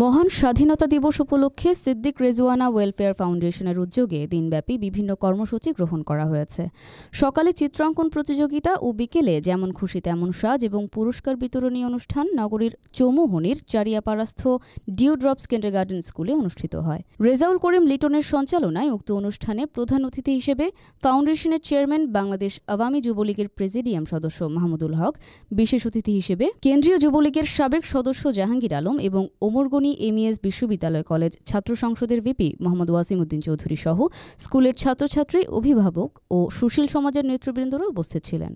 মহান স্বাধীনতা দিবস উপলক্ষে সিদ্দিক রেজওয়ানা ওয়েলফেয়ার ফাউন্ডেশনের উদ্যোগে দিনব্যাপী বিভিন্ন কর্মসূচি গ্রহণ করা হয়েছে সকালে চিত্রাঙ্কন প্রতিযোগিতা ও বিকেলে যেমন খুশি তেমন সাজ এবং পুরস্কার বিতরণী অনুষ্ঠান নগরীর চমুহনির চারিয়াপাড়াস্থ ডিউ ড্রপস কেন্দ্র গার্ডেন স্কুলে অনুষ্ঠিত হয় রেজাউল করিম লিটনের সঞ্চালনায় উক্ত অনুষ্ঠানে প্রধান অতিথি হিসেবে ফাউন্ডেশনের চেয়ারম্যান বাংলাদেশ আওয়ামী যুবলীগের প্রেসিডিয়াম সদস্য মাহমুদুল হক বিশেষ অতিথি হিসেবে কেন্দ্রীয় যুবলীগের সাবেক সদস্য জাহাঙ্গীর আলম এবং ওমরগণ খুনি এমইএস বিশ্ববিদ্যালয় কলেজ ছাত্র সংসদের ভিপি মোহাম্মদ ওয়াসিম উদ্দিন চৌধুরী সহ স্কুলের ছাত্রছাত্রী অভিভাবক ও সুশীল সমাজের নেতৃবৃন্দরা উপস্থিত ছিলেন